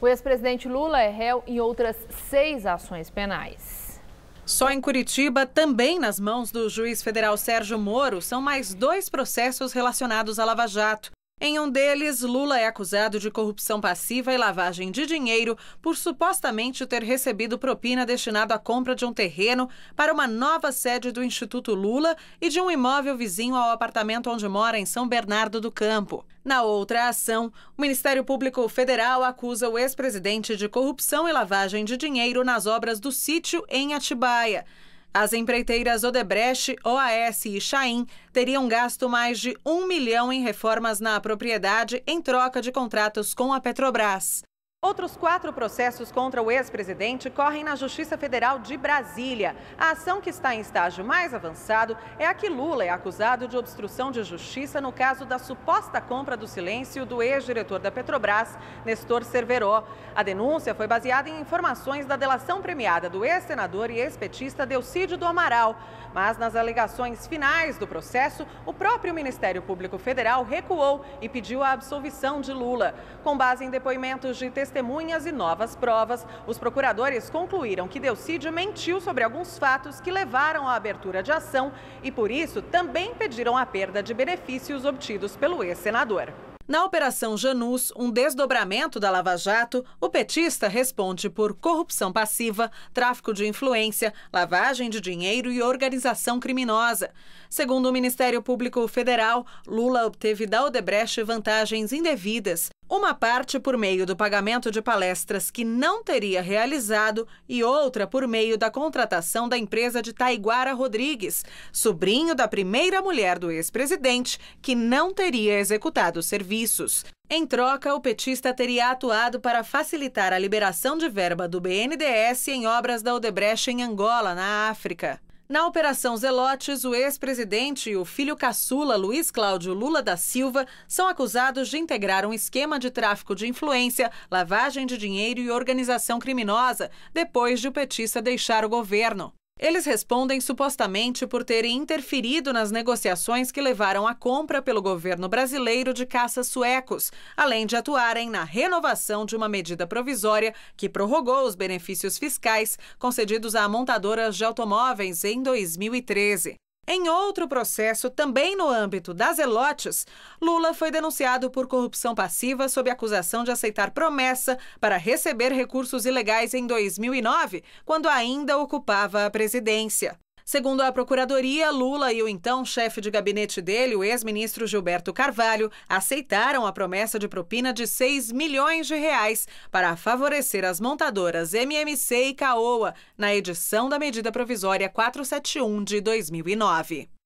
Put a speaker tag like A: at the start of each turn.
A: O ex-presidente Lula é réu em outras seis ações penais. Só em Curitiba, também nas mãos do juiz federal Sérgio Moro, são mais dois processos relacionados à Lava Jato. Em um deles, Lula é acusado de corrupção passiva e lavagem de dinheiro por supostamente ter recebido propina destinada à compra de um terreno para uma nova sede do Instituto Lula e de um imóvel vizinho ao apartamento onde mora em São Bernardo do Campo. Na outra ação, o Ministério Público Federal acusa o ex-presidente de corrupção e lavagem de dinheiro nas obras do sítio em Atibaia. As empreiteiras Odebrecht, OAS e Chain teriam gasto mais de um milhão em reformas na propriedade em troca de contratos com a Petrobras. Outros quatro processos contra o ex-presidente correm na Justiça Federal de Brasília. A ação que está em estágio mais avançado é a que Lula é acusado de obstrução de justiça no caso da suposta compra do silêncio do ex-diretor da Petrobras, Nestor Cerveró. A denúncia foi baseada em informações da delação premiada do ex-senador e ex-petista Delcídio do Amaral. Mas nas alegações finais do processo, o próprio Ministério Público Federal recuou e pediu a absolvição de Lula. Com base em depoimentos de testemunhas, testemunhas e novas provas, os procuradores concluíram que Delcídio mentiu sobre alguns fatos que levaram à abertura de ação e, por isso, também pediram a perda de benefícios obtidos pelo ex-senador. Na Operação Janus, um desdobramento da Lava Jato, o petista responde por corrupção passiva, tráfico de influência, lavagem de dinheiro e organização criminosa. Segundo o Ministério Público Federal, Lula obteve da Odebrecht vantagens indevidas. Uma parte por meio do pagamento de palestras que não teria realizado e outra por meio da contratação da empresa de Taiguara Rodrigues, sobrinho da primeira mulher do ex-presidente, que não teria executado serviços. Em troca, o petista teria atuado para facilitar a liberação de verba do BNDES em obras da Odebrecht em Angola, na África. Na Operação Zelotes, o ex-presidente e o filho caçula Luiz Cláudio Lula da Silva são acusados de integrar um esquema de tráfico de influência, lavagem de dinheiro e organização criminosa, depois de o petista deixar o governo. Eles respondem supostamente por terem interferido nas negociações que levaram à compra pelo governo brasileiro de caças suecos, além de atuarem na renovação de uma medida provisória que prorrogou os benefícios fiscais concedidos a montadoras de automóveis em 2013. Em outro processo, também no âmbito das elotes, Lula foi denunciado por corrupção passiva sob acusação de aceitar promessa para receber recursos ilegais em 2009, quando ainda ocupava a presidência. Segundo a Procuradoria, Lula e o então chefe de gabinete dele, o ex-ministro Gilberto Carvalho, aceitaram a promessa de propina de 6 milhões de reais para favorecer as montadoras MMC e Caoa na edição da medida provisória 471 de 2009.